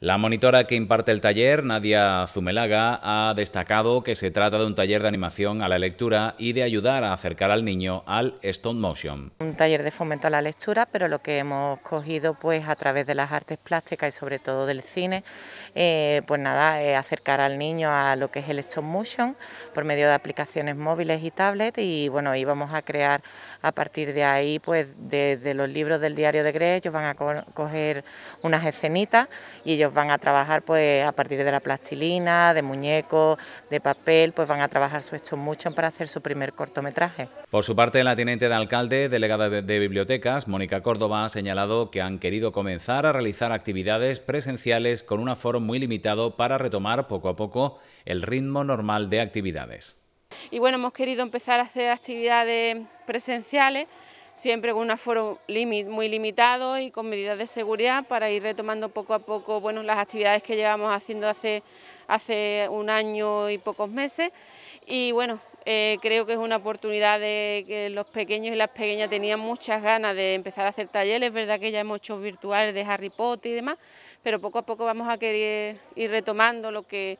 La monitora que imparte el taller, Nadia Zumelaga, ha destacado que se trata de un taller de animación a la lectura y de ayudar a acercar al niño al stone motion. Un taller de fomento a la lectura, pero lo que hemos cogido pues a través de las artes plásticas y sobre todo del cine, eh, pues nada, acercar al niño a lo que es el stop motion por medio de aplicaciones móviles y tablet y bueno, íbamos a crear a partir de ahí pues desde los libros del diario de Grey, ellos van a coger unas escenitas y ellos van a trabajar pues a partir de la plastilina, de muñecos, de papel, pues van a trabajar su esto mucho para hacer su primer cortometraje. Por su parte, la teniente de alcalde, delegada de, de bibliotecas, Mónica Córdoba, ha señalado que han querido comenzar a realizar actividades presenciales con un aforo muy limitado para retomar poco a poco el ritmo normal de actividades. Y bueno, hemos querido empezar a hacer actividades presenciales siempre con un aforo muy limitado y con medidas de seguridad para ir retomando poco a poco bueno, las actividades que llevamos haciendo hace, hace un año y pocos meses. Y bueno, eh, creo que es una oportunidad de que los pequeños y las pequeñas tenían muchas ganas de empezar a hacer talleres, es verdad que ya hemos hecho virtuales de Harry Potter y demás, pero poco a poco vamos a querer ir retomando lo que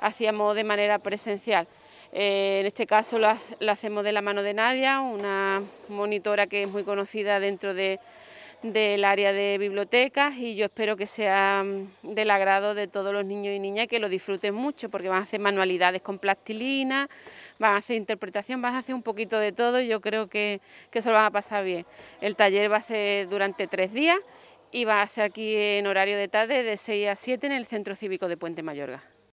hacíamos de manera presencial. Eh, en este caso lo, hacemos de la mano de Nadia, una monitora que es muy conocida dentro del área de bibliotecas y yo espero que sea mm, del agrado de todos los niños y niñas que lo disfruten mucho porque van a hacer manualidades con plastilina, van a hacer interpretación, van a hacer un poquito de todo y yo creo que, eso lo van a pasar bien. El taller va a ser durante tres días y va a ser aquí en horario de tarde de 6 a 7 en el Centro Cívico de Puente Mayorga.